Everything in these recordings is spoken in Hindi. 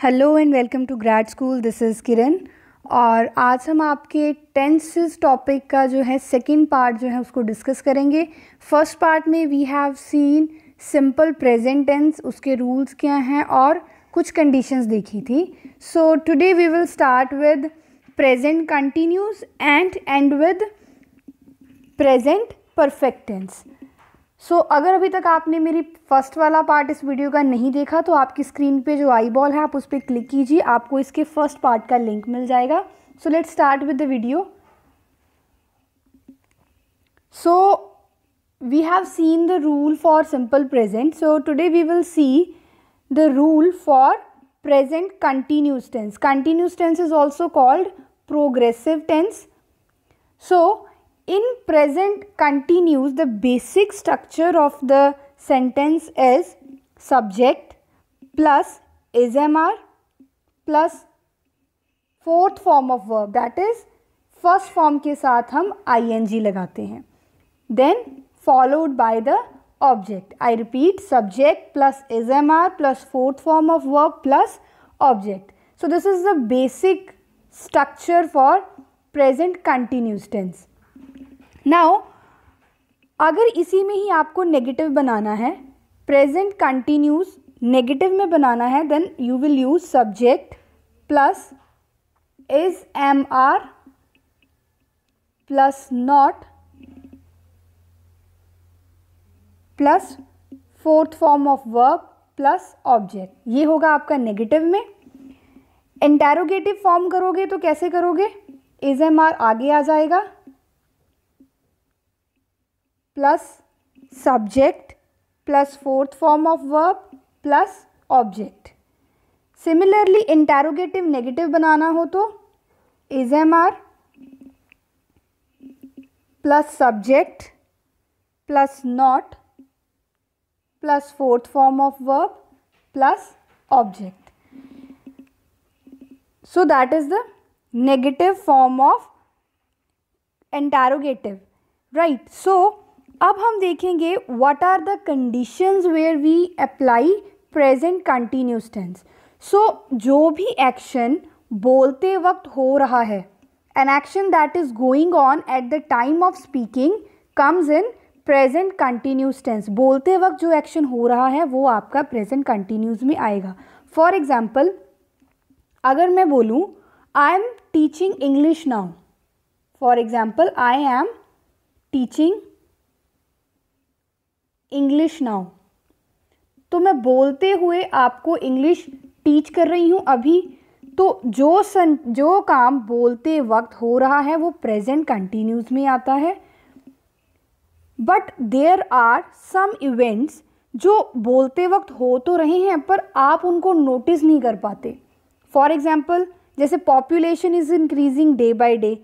Hello and welcome to grad school this is Kiran और आज हम आपके टेंसेस टॉपिक का जो है सेकंड पार्ट जो है उसको डिस्कस करेंगे फर्स्ट पार्ट में we have seen simple present tense उसके रूल्स क्या हैं और कुछ कंडीशंस देखी थी so today we will start with present continuous and and with present perfect tense so so, अगर अभी तक आपने मेरी फर्स्ट वाला पार्ट इस वीडियो का नहीं देखा तो आपकी स्क्रीन पे जो आई बॉल है आप उस पर क्लिक कीजिए आपको इसके फर्स्ट पार्ट का लिंक मिल जाएगा so let start with the video so we have seen the rule for simple present so today we will see the rule for present continuous tense continuous tense is also called progressive tense so in present continuous the basic structure of the sentence is subject plus smr plus fourth form of verb that is first form ke saath hum ing lagate hain then followed by the object i repeat subject plus smr plus fourth form of verb plus object so this is the basic structure for present continuous tense now अगर इसी में ही आपको नेगेटिव बनाना है प्रेजेंट कंटिन्यूस नेगेटिव में बनाना है then you will use subject plus is am are plus not plus fourth form of verb plus object ये होगा आपका नेगेटिव में इंटेरोगेटिव फॉर्म करोगे तो कैसे करोगे इज एम आर आगे आ जाएगा plus subject plus fourth form of verb plus object similarly interrogative negative बनाना हो तो is am are plus subject plus not plus fourth form of verb plus object so that is the negative form of interrogative right so अब हम देखेंगे what are the conditions where we apply present continuous tense so जो भी एक्शन बोलते वक्त हो रहा है an action that is going on at the time of speaking comes in present continuous tense बोलते वक्त जो एक्शन हो रहा है वो आपका प्रेजेंट कंटिन्यूस में आएगा फॉर एग्ज़ाम्पल अगर मैं बोलूँ I am teaching English now for example I am teaching English now तो मैं बोलते हुए आपको इंग्लिश टीच कर रही हूँ अभी तो जो सन जो काम बोलते वक्त हो रहा है वो प्रेजेंट कंटिन्यूज में आता है but there are some events जो बोलते वक्त हो तो रहे हैं पर आप उनको नोटिस नहीं कर पाते फॉर एग्ज़ाम्पल जैसे population is increasing day by day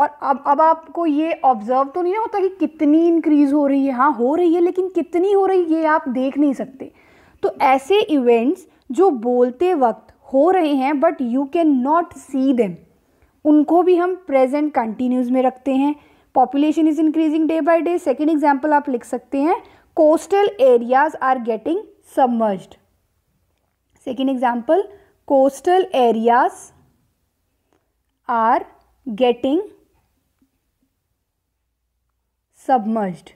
और अब अब आपको ये ऑब्जर्व तो नहीं होता कि कितनी इंक्रीज हो रही है हाँ हो रही है लेकिन कितनी हो रही है ये आप देख नहीं सकते तो ऐसे इवेंट्स जो बोलते वक्त हो रहे हैं but you can not see them उनको भी हम प्रेजेंट कंटिन्यूज में रखते हैं population is increasing day by day second example आप लिख सकते हैं coastal areas are getting submerged second example coastal areas are getting submerged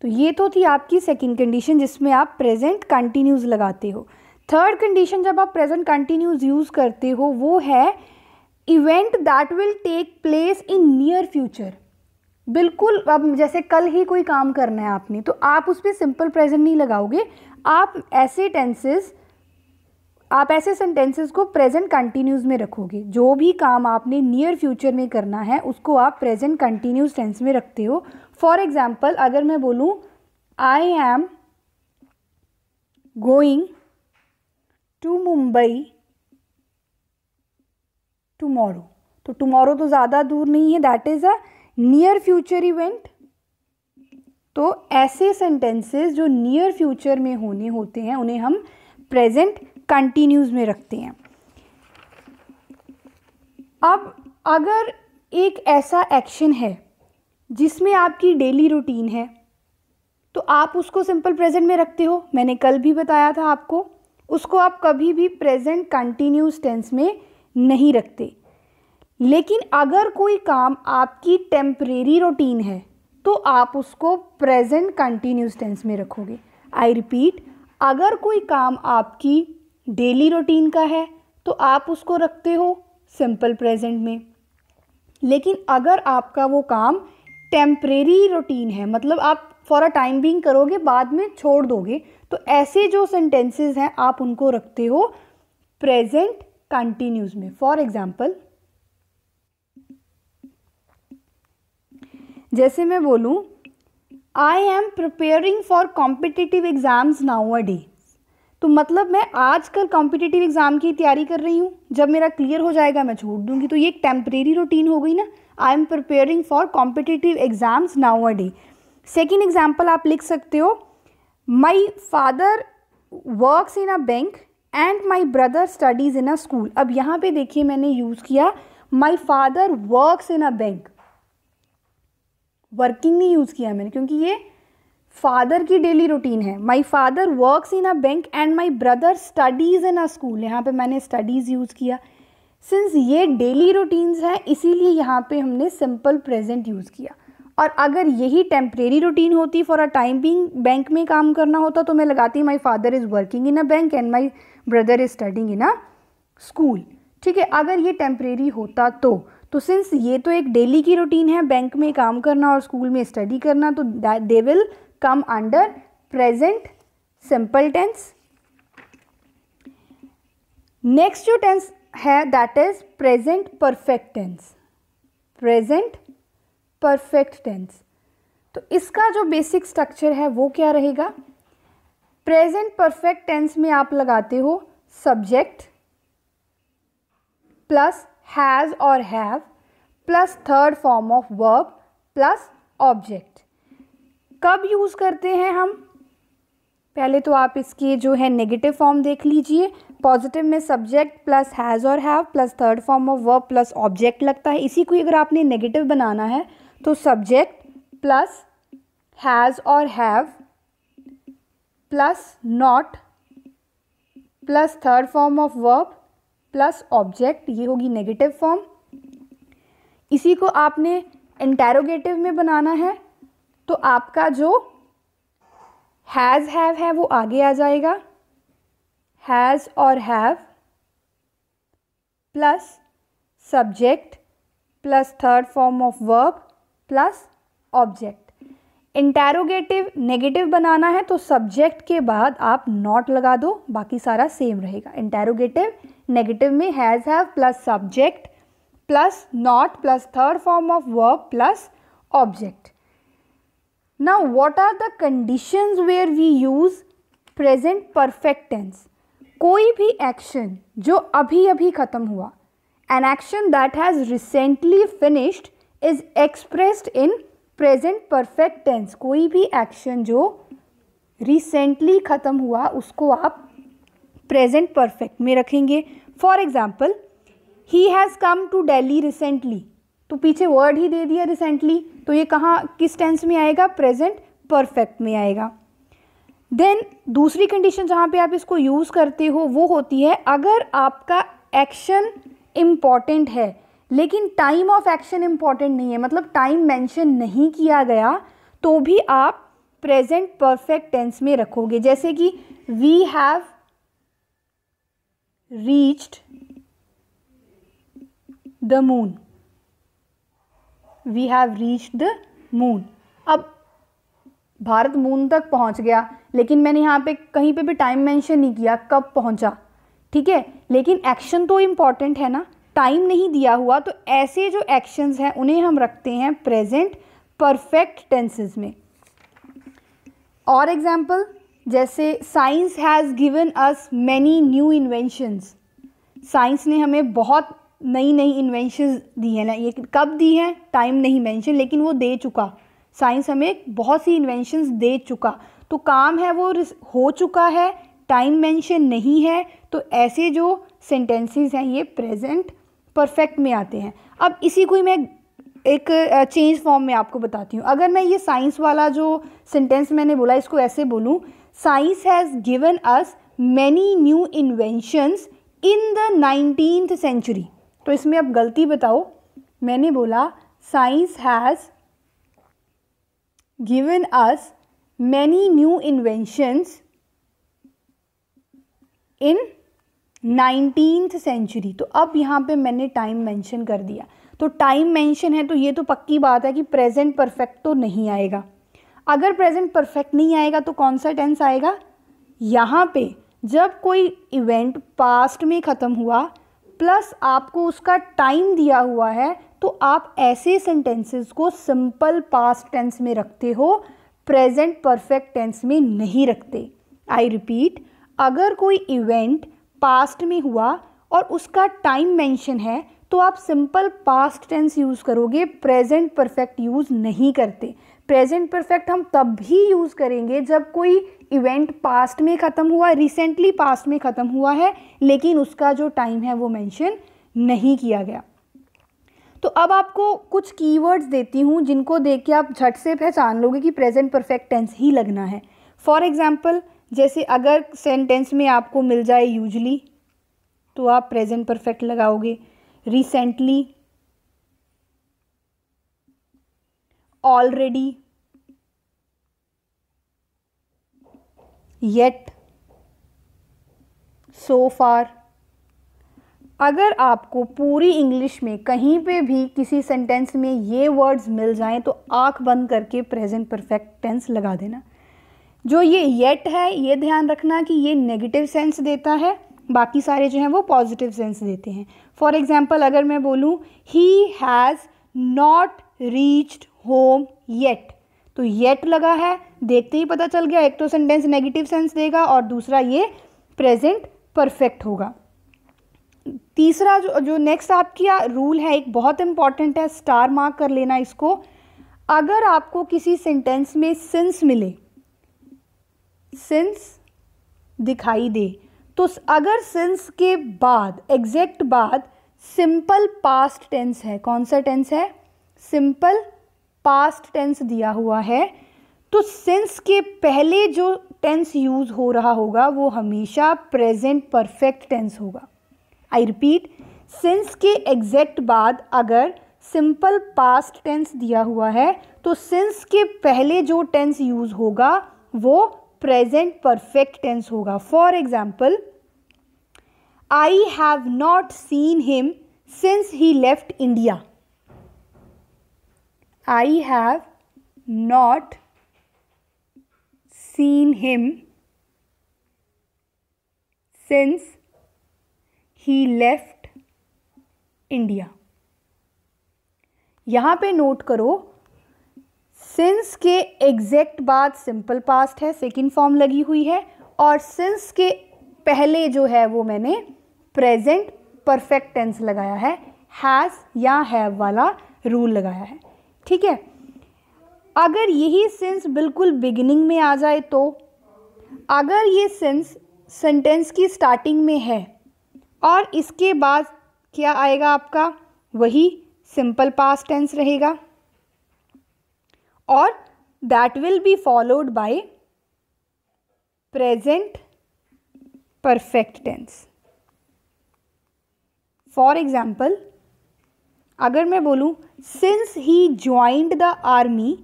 तो ये तो थी आपकी सेकंड कंडीशन जिसमें आप प्रेजेंट कंटिन्यूज लगाते हो थर्ड कंडीशन जब आप प्रेजेंट कंटिन्यूज यूज़ करते हो वो है event that will take place in near future बिल्कुल अब जैसे कल ही कोई काम करना है आपने तो आप उस पर सिंपल प्रेजेंट नहीं लगाओगे आप ऐसे टेंसेस आप ऐसे सेंटेंसेस को प्रेजेंट कंटिन्यूस में रखोगे जो भी काम आपने नियर फ्यूचर में करना है उसको आप प्रेजेंट कंटिन्यूस टेंस में रखते हो फॉर एग्जाम्पल अगर मैं बोलूँ I am going to Mumbai tomorrow तो टुमोरो तो ज़्यादा दूर नहीं है that is a near future event तो ऐसे सेंटेंसेस जो नियर फ्यूचर में होने होते हैं उन्हें हम प्रेजेंट कंटिन्यूज में रखते हैं अब अगर एक ऐसा एक्शन है जिसमें आपकी डेली रूटीन है तो आप उसको सिंपल प्रेजेंट में रखते हो मैंने कल भी बताया था आपको उसको आप कभी भी प्रेजेंट कंटिन्यूस टेंस में नहीं रखते लेकिन अगर कोई काम आपकी टेम्परेरी रूटीन है तो आप उसको प्रेजेंट कंटिन्यूस टेंस में रखोगे आई रिपीट अगर कोई काम आपकी डेली रूटीन का है तो आप उसको रखते हो सिंपल प्रेजेंट में लेकिन अगर आपका वो काम टेम्परेरी रूटीन है मतलब आप फॉर अ टाइम बिंग करोगे बाद में छोड़ दोगे तो ऐसे जो सेंटेंसेस हैं आप उनको रखते हो प्रेजेंट कंटिन्यूज में फॉर एग्जाम्पल जैसे मैं बोलूँ I am preparing for competitive exams now a day तो मतलब मैं आजकल कॉम्पिटिटिव एग्ज़ाम की तैयारी कर रही हूँ जब मेरा क्लियर हो जाएगा मैं छोड़ दूंगी तो ये एक टेम्परेरी रूटीन हो गई ना I am preparing for competitive exams now a day second example आप लिख सकते हो my father work in a bank and my brother studies in a school अब यहाँ पे देखिए मैंने यूज़ किया my father work in a bank working नहीं यूज़ किया मैंने क्योंकि ये फादर की डेली रूटीन है my father works in a bank and my brother studies in a school यहाँ पे मैंने स्टडीज़ यूज़ किया सिंस ये डेली रूटीन्स हैं इसीलिए यहाँ पे हमने सिंपल प्रेजेंट यूज़ किया और अगर यही टेम्परेरी रूटीन होती for a time being bank में काम करना होता तो मैं लगाती my father is working in a bank and my brother is studying in a school ठीक है अगर ये टेम्परेरी होता तो तो सिंस ये तो एक डेली की रूटीन है बैंक में काम करना और स्कूल में स्टडी करना तो they will come under present simple tense. Next जो टेंस है that is present perfect tense present perfect tense तो इसका जो बेसिक स्ट्रक्चर है वो क्या रहेगा प्रेजेंट परफेक्ट टेंस में आप लगाते हो सब्जेक्ट प्लस हैज़ और have plus third form of verb plus object कब यूज़ करते हैं हम पहले तो आप इसके जो है नेगेटिव फॉर्म देख लीजिए पॉजिटिव में सब्जेक्ट प्लस हैज़ और have plus third form of verb plus object लगता है इसी को अगर आपने नेगेटिव बनाना है तो सब्जेक्ट प्लस हैज़ और have plus not plus third form of verb plus object ये होगी नेगेटिव फॉर्म इसी को आपने इंटेरोगेटिव में बनाना है तो आपका जो हैज़ हैव है वो आगे आ जाएगा हैज़ और have plus subject plus third form of verb plus object interrogative negative बनाना है तो सब्जेक्ट के बाद आप नॉट लगा दो बाकी सारा सेम रहेगा इंटेरोगेटिव नेगेटिव में has have plus subject plus not plus third form of verb plus object Now what are the conditions where we use present perfect tense? कोई भी एक्शन जो अभी अभी ख़त्म हुआ an action that has recently finished is expressed in present perfect tense कोई भी एक्शन जो रिसेंटली ख़त्म हुआ उसको आप प्रेजेंट परफेक्ट में रखेंगे for example he has come to Delhi recently तो पीछे वर्ड ही दे दिया रिसेंटली तो ये कहाँ किस टेंस में आएगा प्रेजेंट परफेक्ट में आएगा देन दूसरी कंडीशन जहाँ पे आप इसको यूज़ करते हो वो होती है अगर आपका एक्शन इम्पॉर्टेंट है लेकिन टाइम ऑफ एक्शन इम्पॉर्टेंट नहीं है मतलब टाइम मेंशन नहीं किया गया तो भी आप प्रेजेंट परफेक्ट टेंस में रखोगे जैसे कि we have reached the moon we have reach the moon अब भारत मून तक पहुंच गया लेकिन मैंने यहाँ पे कहीं पे भी टाइम मेंशन नहीं किया कब पहुंचा ठीक है लेकिन एक्शन तो इम्पॉर्टेंट है ना टाइम नहीं दिया हुआ तो ऐसे जो एक्शंस हैं उन्हें हम रखते हैं प्रेजेंट परफेक्ट टेंसेस में और एग्जाम्पल जैसे science has given us many new inventions science ने हमें बहुत नई नई इन्वेंशन दी है ना ये कब दी है टाइम नहीं मेंशन लेकिन वो दे चुका साइंस हमें बहुत सी इन्वेंशन दे चुका तो काम है वो हो चुका है टाइम मेंशन नहीं है तो ऐसे जो सेंटेंसेस हैं ये प्रेजेंट परफेक्ट में आते हैं अब इसी को ही मैं एक चेंज फॉर्म में आपको बताती हूँ अगर मैं ये साइंस वाला जो सेंटेंस मैंने बोला इसको ऐसे बोलूँ science has given us many new inventions in the nineteen century तो इसमें आप गलती बताओ मैंने बोला science has given us many new inventions in nineteenth century तो अब यहाँ पे मैंने टाइम मेंशन कर दिया तो टाइम मेंशन है तो ये तो पक्की बात है कि प्रेजेंट परफेक्ट तो नहीं आएगा अगर प्रेजेंट परफेक्ट नहीं आएगा तो कौन सा टेंस आएगा यहाँ पे जब कोई इवेंट पास्ट में ख़त्म हुआ प्लस आपको उसका टाइम दिया हुआ है तो आप ऐसे सेंटेंसेस को सिंपल पास्ट टेंस में रखते हो प्रेजेंट परफेक्ट टेंस में नहीं रखते आई रिपीट अगर कोई इवेंट पास्ट में हुआ और उसका टाइम मेंशन है तो आप सिंपल पास्ट टेंस यूज़ करोगे प्रेजेंट परफेक्ट यूज़ नहीं करते प्रेजेंट परफेक्ट हम तब भी यूज़ करेंगे जब कोई इवेंट पास्ट में ख़त्म हुआ रिसेंटली पास्ट में ख़त्म हुआ है लेकिन उसका जो टाइम है वो मेंशन नहीं किया गया तो अब आपको कुछ कीवर्ड्स देती हूँ जिनको देख के आप झट से पहचान लोगे कि प्रेजेंट परफेक्ट टेंस ही लगना है फॉर एग्ज़ाम्पल जैसे अगर सेंटेंस में आपको मिल जाए यूजली तो आप प्रेजेंट परफेक्ट लगाओगे recently already yet so far अगर आपको पूरी इंग्लिश में कहीं पे भी किसी सेंटेंस में ये वर्ड्स मिल जाएं तो आंख बंद करके प्रेजेंट परफेक्ट टेंस लगा देना जो ये येट है ये ध्यान रखना कि ये नेगेटिव सेंस देता है बाकी सारे जो हैं वो पॉजिटिव सेंस देते हैं फॉर एग्ज़ाम्पल अगर मैं बोलूँ he has not reached home yet तो येट लगा है देखते ही पता चल गया एक तो सेंटेंस नेगेटिव सेंस देगा और दूसरा ये प्रेजेंट परफेक्ट होगा तीसरा जो जो नेक्स्ट आपकी रूल है एक बहुत इंपॉर्टेंट है स्टार मार्क कर लेना इसको अगर आपको किसी सेंटेंस में सिंस मिले सिंस दिखाई दे तो अगर सिंस के बाद एग्जैक्ट बाद सिंपल पास्ट टेंस है कौन सा टेंस है सिंपल पास्ट टेंस दिया हुआ है तो सिंस के पहले जो टेंस यूज़ हो रहा होगा वो हमेशा प्रेजेंट परफेक्ट टेंस होगा आई रिपीट सिंस के एग्जैक्ट बाद अगर सिंपल पास्ट टेंस दिया हुआ है तो सिंस के पहले जो टेंस यूज़ होगा वो प्रेजेंट परफेक्ट टेंस होगा for example I have not seen him since he left India I have not seen him since he left India यहाँ पे नोट करो सिंस के एग्जैक्ट बाद सिंपल पास्ट है सेकेंड फॉर्म लगी हुई है और सिंस के पहले जो है वो मैंने प्रेजेंट परफेक्ट टेंस लगाया है हैज़ या हैव वाला रूल लगाया है ठीक है अगर यही सेंस बिल्कुल बिगिनिंग में आ जाए तो अगर ये सेंस सेंटेंस की स्टार्टिंग में है और इसके बाद क्या आएगा आपका वही सिंपल पास टेंस रहेगा और that will be followed by present perfect tense for example अगर मैं बोलूँ since he joined the army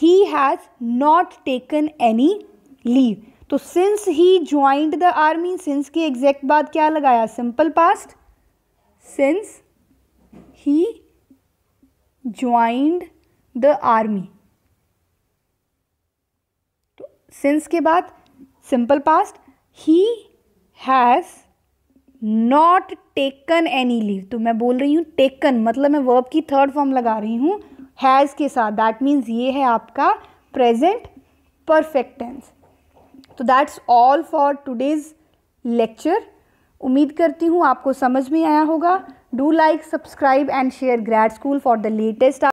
he has not taken any leave तो since he joined the army since की एग्जैक्ट बात क्या लगाया simple past since he joined the army तो सिंस के बाद simple past he has not taken any leave तो मैं बोल रही हूँ टेकन मतलब मैं वर्ब की थर्ड फॉर्म लगा रही हूँ हैज़ के साथ दैट मीन्स ये है आपका प्रेजेंट परफेक्ट टेंस तो that's all for today's lecture उम्मीद करती हूँ आपको समझ में आया होगा do like subscribe and share grad school for the latest